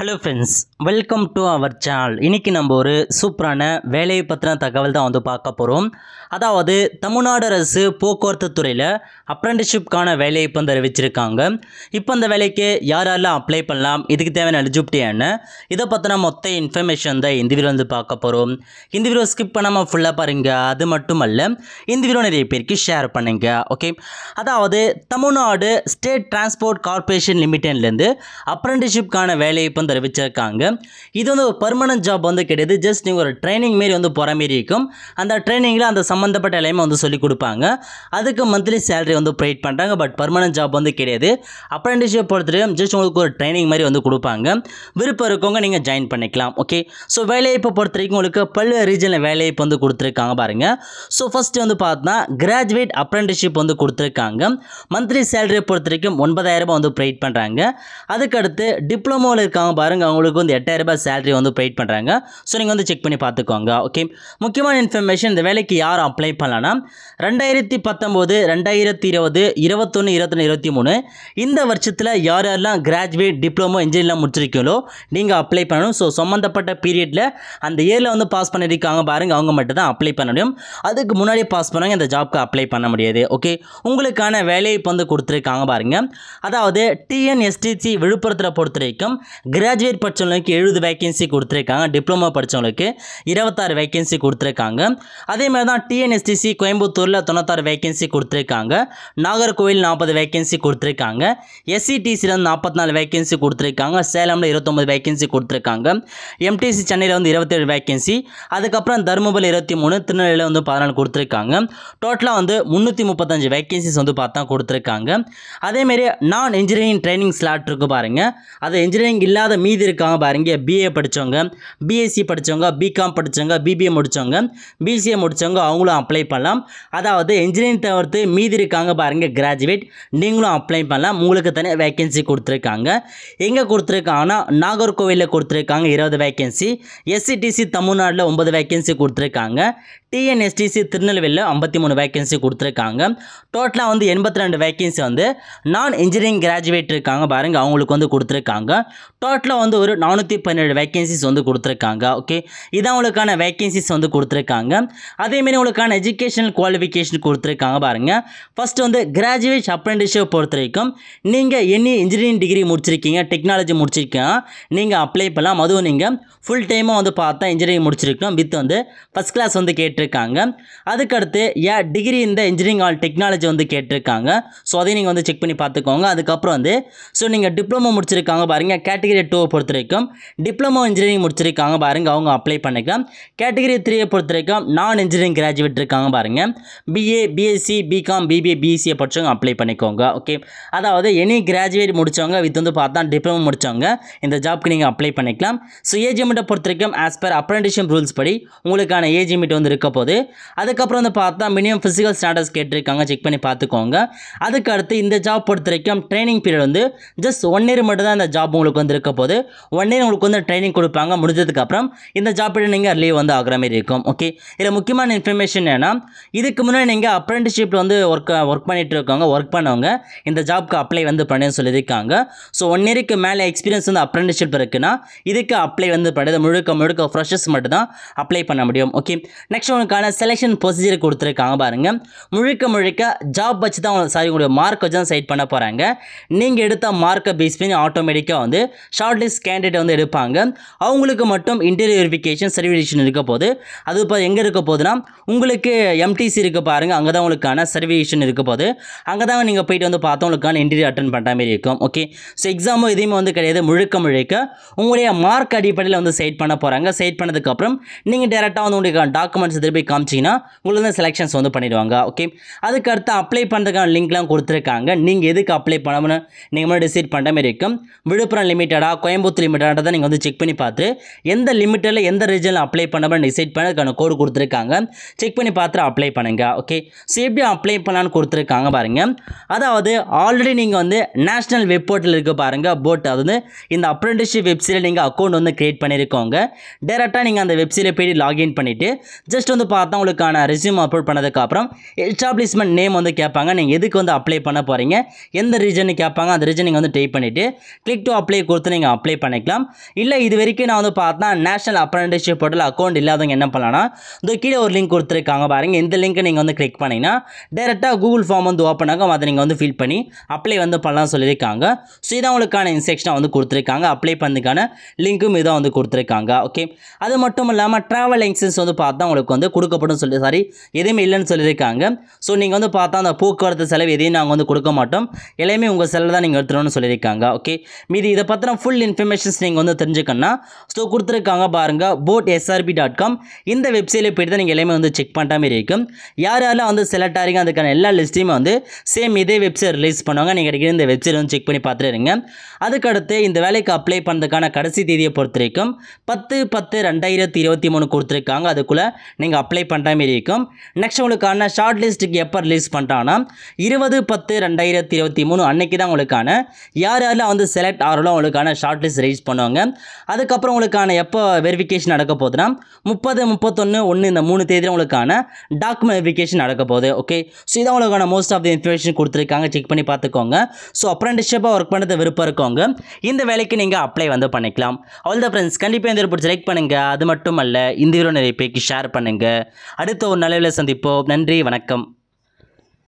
hello friends welcome to our channel இன்றைக்கி நம்ம ஒரு சூப்பரான வேலையை பற்றின தகவல் தான் வந்து பார்க்க போகிறோம் அதாவது தமிழ்நாடு அரசு போக்குவரத்து துறையில் அப்ரண்டிஷிப்கான வேலையை இப்போ தெரிவிச்சிருக்காங்க இப்போ அந்த வேலைக்கு யார் யாரெல்லாம் அப்ளை பண்ணலாம் இதுக்கு தேவையான எலிஜிபிலிட்டி என்ன இதை பற்றின மொத்த இன்ஃபர்மேஷன் தான் இந்த வீடியோ வந்து பார்க்க போகிறோம் இந்த வீடியோ ஸ்கிப் பண்ணாமல் ஃபுல்லாக பாருங்கள் அது மட்டும் அல்ல இந்த வீடியோ நிறைய பேருக்கு ஷேர் பண்ணுங்கள் ஓகே அதாவது தமிழ்நாடு ஸ்டேட் டிரான்ஸ்போர்ட் கார்பரேஷன் லிமிடெட்லேருந்து அப்ரண்டிஷிப்கான வேலையை இப்போ வருமானம் தெரிவிச்சிருக்காங்க இது வந்து ஒரு பர்மனன்ட் ஜாப் வந்து கிடையாது ஜஸ்ட் நீங்கள் ஒரு ட்ரைனிங் மாரி வந்து போகிற மாரி இருக்கும் அந்த ட்ரைனிங்கில் அந்த சம்மந்தப்பட்ட எல்லாமே வந்து சொல்லிக் கொடுப்பாங்க அதுக்கு மந்த்லி சேலரி வந்து ப்ரொவைட் பண்ணுறாங்க பட் பர்மனன்ட் ஜாப் வந்து கிடையாது அப்ரெண்டிஷிப் பொறுத்தவரைக்கும் ஜஸ்ட் உங்களுக்கு ஒரு ட்ரைனிங் மாதிரி வந்து கொடுப்பாங்க விருப்பம் இருக்கவங்க நீங்கள் ஜாயின் பண்ணிக்கலாம் ஓகே ஸோ வேலைவாய்ப்பை பொறுத்த வரைக்கும் உங்களுக்கு பல்வேறு ரீஜனில் வேலைவாய்ப்பு வந்து கொடுத்துருக்காங்க பாருங்க ஸோ ஃபஸ்ட்டு வந்து பார்த்தா கிராஜுவேட் அப்ரெண்டிஷிப் வந்து கொடுத்துருக்காங்க மந்த்லி சேலரியை பொறுத்த வரைக்கும் ஒன்பதாயிரம் ரூபாய் வந்து ப்ரொவைட் பண்ணுறாங்க அதுக்கடுத்து டிப்ளமோவில் இருக்காங்க பாருங்க அவங்களுக்கு வந்து எட்டாயிரரூபா சேலரி வந்து பெய்ட் பண்ணுறாங்க ஸோ நீங்கள் வந்து செக் பண்ணி பார்த்துக்கோங்க ஓகே முக்கியமான இன்ஃபர்மேஷன் இந்த வேலைக்கு யார் அப்ளை பண்ணலான்னா ரெண்டாயிரத்தி பத்தொம்போது ரெண்டாயிரத்தி இருபது இருபத்தொன்று இருபத்தொன்று இருபத்தி மூணு இந்த வருஷத்தில் யார் யாரெல்லாம் கிராஜுவேட் டிப்ளமோ இன்ஜினியர்லாம் முடிச்சிருக்கீங்களோ நீங்கள் அப்ளை பண்ணணும் ஸோ சம்மந்தப்பட்ட பீரியடில் அந்த இயரில் வந்து பாஸ் பண்ணியிருக்காங்க பாருங்கள் அவங்க மட்டும் தான் அப்ளை பண்ண முடியும் அதுக்கு முன்னாடி பாஸ் பண்ணவங்க இந்த ஜாப்க்கு அப்ளை பண்ண முடியாது ஓகே உங்களுக்கான வேலையை வந்து கொடுத்துருக்காங்க பாருங்க அதாவது டிஎன்எஸ்டிசி விழுப்புரத்தில் பொறுத்த வரைக்கும் கிரா கிராஜுவேட் படித்தவங்களுக்கு எழுபது வேகன்சி கொடுத்துருக்காங்க டிப்ளமோ படித்தவங்களுக்கு இருபத்தாறு வேகன்சி கொடுத்துருக்காங்க e அதே மாதிரி தான் டிஎன்எஸ்டிசி கோயம்புத்தூரில் தொண்ணூத்தாறு வேகன்சி கொடுத்துருக்காங்க நாகர்கோவில் நாற்பது வேகன்சி கொடுத்துருக்காங்க எஸ்சிடிசியில் வந்து நாற்பத்தி நாலு வேகன்சி கொடுத்துருக்காங்க சேலமில் இருபத்தொம்பது வேகன்சி கொடுத்துருக்காங்க எம்டிசி சென்னையில் வந்து இருபத்தேழு வேகன்சி அதுக்கப்புறம் தருமபுரி இருபத்தி மூணு திருநெல்வேலியில் வந்து பதினாலு கொடுத்துருக்காங்க டோட்டலாக வந்து முந்நூற்றி முப்பத்தஞ்சு வேகன்சிஸ் வந்து பார்த்தா கொடுத்துருக்காங்க அதேமாரி நான் இன்ஜினியரிங் ட்ரைனிங் ஸ்லாட் இருக்குது பாருங்கள் அது இன்ஜினியரிங் இல்லாத அதோட மீதி இருக்காங்க பாருங்க பிஏ படித்தவங்க பிஎஸ்சி படித்தவங்க பிகாம் படித்தவங்க பிபிஏ முடித்தவங்க பிசிஏ முடித்தவங்க அவங்களும் அப்ளை பண்ணலாம் அதாவது இன்ஜினியரிங் தவிர்த்து மீதி இருக்காங்க பாருங்கள் கிராஜுவேட் நீங்களும் அப்ளை பண்ணலாம் உங்களுக்கு தனியாக வேக்கன்சி கொடுத்துருக்காங்க எங்கே கொடுத்துருக்காங்கன்னா நாகர்கோவிலில் கொடுத்துருக்காங்க இருபது வேக்கன்சி எஸ்சிடிசி தமிழ்நாட்டில் ஒன்பது வேக்கன்சி கொடுத்துருக்காங்க டிஎன்எஸ்டிசி திருநெல்வேலியில் ஐம்பத்தி மூணு வேக்கன்சி கொடுத்துருக்காங்க டோட்டலாக வந்து எண்பத்தி ரெண்டு வேக்கன்சி வந்து நான் இன்ஜினியரிங் கிராஜுவேட் இருக்காங்க பாருங்கள் அவங்களுக்கு வந்து கொடுத்துருக்காங்க டோட்டல் நாட்டில் வந்து ஒரு நானூற்றி பன்னெண்டு வேக்கன்சிஸ் வந்து கொடுத்துருக்காங்க ஓகே இதான் உங்களுக்கான வேக்கன்சிஸ் வந்து கொடுத்துருக்காங்க அதேமாரி உங்களுக்கான எஜுகேஷனல் குவாலிஃபிகேஷன் கொடுத்துருக்காங்க பாருங்கள் ஃபஸ்ட் வந்து கிராஜுவேட் அப்ரெண்டிஷிப் பொறுத்த வரைக்கும் நீங்கள் என்ன இன்ஜினியரிங் டிகிரி முடிச்சிருக்கீங்க டெக்னாலஜி முடிச்சிருக்கீங்க நீங்கள் அப்ளை பண்ணலாம் அதுவும் நீங்கள் ஃபுல் டைமாக வந்து பார்த்தா இன்ஜினியரிங் முடிச்சிருக்கோம் வித் வந்து ஃபஸ்ட் கிளாஸ் வந்து கேட்டிருக்காங்க அதுக்கடுத்து ஏ டிகிரி இந்த இன்ஜினியரிங் ஆல் டெக்னாலஜி வந்து கேட்டிருக்காங்க ஸோ அதையும் நீங்கள் வந்து செக் பண்ணி பார்த்துக்கோங்க அதுக்கப்புறம் வந்து ஸோ நீங்கள் டிப்ளமோ முடிச்சிருக்காங்க பாருங்கள் கேட்டகரி டூ டூவை பொறுத்த வரைக்கும் டிப்ளமோ இன்ஜினியரிங் முடிச்சிருக்காங்க பாருங்கள் அவங்க அப்ளை பண்ணிக்கலாம் கேட்டகரி த்ரீயை பொறுத்த வரைக்கும் நான் இன்ஜினியரிங் கிராஜுவேட் இருக்காங்க பாருங்கள் பிஏ பிஎஸ்சி பிகாம் பிபிஏ பிஎஸ்சியை படித்தவங்க அப்ளை பண்ணிக்கோங்க ஓகே அதாவது எனி கிராஜுவேட் முடித்தவங்க வித் வந்து பார்த்தா டிப்ளமோ முடித்தவங்க இந்த ஜாப்க்கு நீங்கள் அப்ளை பண்ணிக்கலாம் ஸோ ஏஜ் லிமிட்டை பொறுத்த வரைக்கும் ஆஸ் பர் அப்ரண்டிஷிப் ரூல்ஸ் படி உங்களுக்கான ஏஜ் லிமிட் வந்து இருக்க போது அதுக்கப்புறம் வந்து பார்த்தா மினிமம் ஃபிசிக்கல் ஸ்டாண்டர்ட்ஸ் கேட்டிருக்காங்க செக் பண்ணி பார்த்துக்கோங்க அதுக்கு அடுத்து இந்த ஜாப் பொறுத்த வரைக்கும் ட்ரைனிங் பீரியட் வந்து ஜஸ்ட் ஒன் இயர் மட்டும் தான் இந்த ஜாப் உங்களுக்கு வந்து இருக்க போது போது உடனே உங்களுக்கு வந்து ட்ரைனிங் கொடுப்பாங்க முடிஞ்சதுக்கப்புறம் இந்த ஜாப்பில் நீங்கள் லீவ் வந்து ஆகிற மாதிரி இருக்கும் ஓகே இதில் முக்கியமான இன்ஃபர்மேஷன் என்னென்னா இதுக்கு முன்னாடி நீங்கள் அப்ரெண்டிஷிப்பில் வந்து ஒர்க் ஒர்க் பண்ணிட்டு இருக்கவங்க ஒர்க் பண்ணவங்க இந்த ஜாப்க்கு அப்ளை வந்து பண்ணுன்னு சொல்லியிருக்காங்க ஸோ ஒன் இயருக்கு மேலே எக்ஸ்பீரியன்ஸ் வந்து அப்ரெண்டிஷிப் இருக்குன்னா இதுக்கு அப்ளை வந்து பண்ணுறது முழுக்க முழுக்க ஃப்ரெஷர்ஸ் மட்டும் தான் அப்ளை பண்ண முடியும் ஓகே நெக்ஸ்ட் உங்களுக்கான செலெக்ஷன் ப்ரொசீஜர் கொடுத்துருக்காங்க பாருங்கள் முழுக்க முழுக்க ஜாப் வச்சு தான் சாரி உங்களுடைய மார்க் வச்சு தான் செலக்ட் பண்ண போகிறாங்க நீங்கள் எடுத்த மார்க்கை பேஸ் பண்ணி ஆட்டோமேட்டிக்காக வந்து ஷார்ட் ஷார்ட்லிஸ்ட் கேண்டிடேட் வந்து எடுப்பாங்க அவங்களுக்கு மட்டும் இன்டர்வியூ வெரிஃபிகேஷன் சர்டிஃபிகேஷன் இருக்க போது அது இப்போ எங்கே இருக்க போகுதுன்னா உங்களுக்கு எம்டிசி இருக்க பாருங்கள் அங்கே தான் உங்களுக்கான சர்டிஃபிகேஷன் இருக்க போது அங்கே தான் நீங்கள் போயிட்டு வந்து பார்த்தோம் உங்களுக்கான இன்டர்வியூ அட்டன் பண்ணுற மாதிரி இருக்கும் ஓகே ஸோ எக்ஸாமும் எதுவுமே வந்து கிடையாது முழுக்க முழுக்க உங்களுடைய மார்க் அடிப்படையில் வந்து செட் பண்ண போகிறாங்க செட் பண்ணதுக்கப்புறம் நீங்கள் டேரெக்டாக வந்து உங்களுக்கு டாக்குமெண்ட்ஸ் திருப்பி காமிச்சிங்கன்னா உங்களுக்கு வந்து செலெக்ஷன்ஸ் வந்து பண்ணிடுவாங்க ஓகே அதுக்கு அப்ளை பண்ணுறதுக்கான லிங்க்லாம் கொடுத்துருக்காங்க நீங்கள் எதுக்கு அப்ளை பண்ணணும்னு நீங்கள் முன்னாடி டிசைட் பண்ணுற மாதிரி இருக்கும் விழுப்புரம் லிமிட்டடாக கோயம்புத்தூர் லிமிட்டான்றதை நீங்கள் வந்து செக் பண்ணி பார்த்து எந்த லிமிட்டில் எந்த ரீஜனில் அப்ளை பண்ணணும்னு டிசைட் பண்ண அதுக்கான கோடு கொடுத்துருக்காங்க செக் பண்ணி பார்த்து அப்ளை பண்ணுங்கள் ஓகே ஸோ எப்படி அப்ளை பண்ணலான்னு கொடுத்துருக்காங்க பாருங்கள் அதாவது ஆல்ரெடி நீங்கள் வந்து நேஷ்னல் வெப் போர்ட்டில் இருக்க பாருங்கள் போட் அதாவது இந்த அப்ரண்டிஷிப் வெப்சைட்டில் நீங்கள் அக்கௌண்ட் வந்து க்ரியேட் பண்ணியிருக்கோங்க டேரெக்டாக நீங்கள் அந்த வெப்சைட்டில் போய்ட்டு லாகின் பண்ணிவிட்டு ஜஸ்ட் வந்து பார்த்தா உங்களுக்கான ரெசியூம் அப்லோட் பண்ணதுக்கப்புறம் எஸ்டாப்ளிஷ்மெண்ட் நேம் வந்து கேட்பாங்க நீங்கள் எதுக்கு வந்து அப்ளை பண்ண போகிறீங்க எந்த ரீஜன் கேட்பாங்க அந்த ரீஜன் நீங்கள் வந்து டைப் பண்ணிவிட்டு கிளிக் டு அப்ளை கொடுத்து நீங்கள் நீங்கள் அப்ளை பண்ணிக்கலாம் இல்லை இது வரைக்கும் நான் வந்து பார்த்தா நேஷனல் அப்ரண்டிஷிப் போர்ட்டல் அக்கௌண்ட் இல்லாதவங்க என்ன பண்ணலாம்னா இந்த கீழே ஒரு லிங்க் கொடுத்துருக்காங்க பாருங்கள் இந்த லிங்க்கை நீங்கள் வந்து கிளிக் பண்ணிங்கன்னா டேரெக்டாக கூகுள் ஃபார்ம் வந்து ஓப்பன் ஆகும் அதை நீங்கள் வந்து ஃபில் பண்ணி அப்ளை வந்து பண்ணலாம் சொல்லியிருக்காங்க ஸோ இதான் உங்களுக்கான இன்ஸ்ட்ரக்ஷனாக வந்து கொடுத்துருக்காங்க அப்ளை பண்ணதுக்கான லிங்க்கும் இதான் வந்து கொடுத்துருக்காங்க ஓகே அது மட்டும் இல்லாமல் ட்ராவல் லைசன்ஸ் வந்து பார்த்தா உங்களுக்கு வந்து கொடுக்கப்படும் சொல்லி சாரி எதுவுமே இல்லைன்னு சொல்லியிருக்காங்க ஸோ நீங்கள் வந்து பார்த்தா அந்த போக்குவரத்து செலவு எதையும் நாங்கள் வந்து கொடுக்க மாட்டோம் எல்லாமே உங்கள் செலவு தான் நீங்கள் எடுத்துடணும்னு சொல்லியிருக்காங்க ஓகே மீதி இதை பற்றின ஃபுல் ஃபுல் இன்ஃபர்மேஷன்ஸ் நீங்கள் வந்து தெரிஞ்சுக்கணும்னா ஸோ கொடுத்துருக்காங்க பாருங்கள் போட் எஸ்ஆர்பி டாட் காம் இந்த வெப்சைட்டில் போய்ட்டு தான் நீங்கள் எல்லாமே வந்து செக் பண்ணுற மாதிரி இருக்கும் யார் யாரெல்லாம் வந்து செலக்ட் ஆகிறீங்க அதுக்கான எல்லா லிஸ்ட்டையுமே வந்து சேம் இதே வெப்சைட் ரிலீஸ் பண்ணுவாங்க நீங்கள் கிடைக்கிற இந்த வெப்சைட் வந்து செக் பண்ணி பார்த்துருங்க அதுக்கடுத்து இந்த வேலைக்கு அப்ளை பண்ணுறதுக்கான கடைசி தேதியை பொறுத்த வரைக்கும் பத்து பத்து ரெண்டாயிரத்தி இருபத்தி மூணு கொடுத்துருக்காங்க அதுக்குள்ளே நீங்கள் அப்ளை பண்ணுற மாதிரி இருக்கும் நெக்ஸ்ட் உங்களுக்கான ஷார்ட் லிஸ்ட்டுக்கு எப்போ ரிலீஸ் பண்ணுறாங்கன்னா இருபது பத்து ரெண்டாயிரத்தி இருபத்தி மூணு அன்னைக்கு தான் உங்களுக்கான யார் யாரெல்லாம் வந்து செலக்ட் ஆகிறோம் உங்களுக்கான ஷார்ட் லிஸ்ட் ரிலீஸ் பண்ணுவாங்க அதுக்கப்புறம் உங்களுக்கான எப்போ வெரிஃபிகேஷன் நடக்க போகுதுன்னா முப்பது முப்பத்தொன்று ஒன்று இந்த மூணு தேதியில் உங்களுக்கான டாக்குமெண்ட் வெரிஃபிகேஷன் நடக்க போகுது ஓகே ஸோ இதான் உங்களுக்கான மோஸ்ட் ஆஃப் தி இன்ஃபர்மேஷன் கொடுத்துருக்காங்க செக் பண்ணி பார்த்துக்கோங்க ஸோ அப்ரெண்டிஷிப்பாக ஒர்க் பண்ணுறது விருப்பம் இருக்கவங்க இந்த வேலைக்கு நீங்கள் அப்ளை வந்து பண்ணிக்கலாம் ஆல் த ஃப்ரெண்ட்ஸ் கண்டிப்பாக இந்த பிடிச்சி செலக்ட் பண்ணுங்கள் அது மட்டும் அல்ல இந்த வீடியோ நிறைய பேருக்கு ஷேர் பண்ணுங்கள் அடுத்த ஒரு நல்ல சந்திப்போம் நன்றி வணக்கம்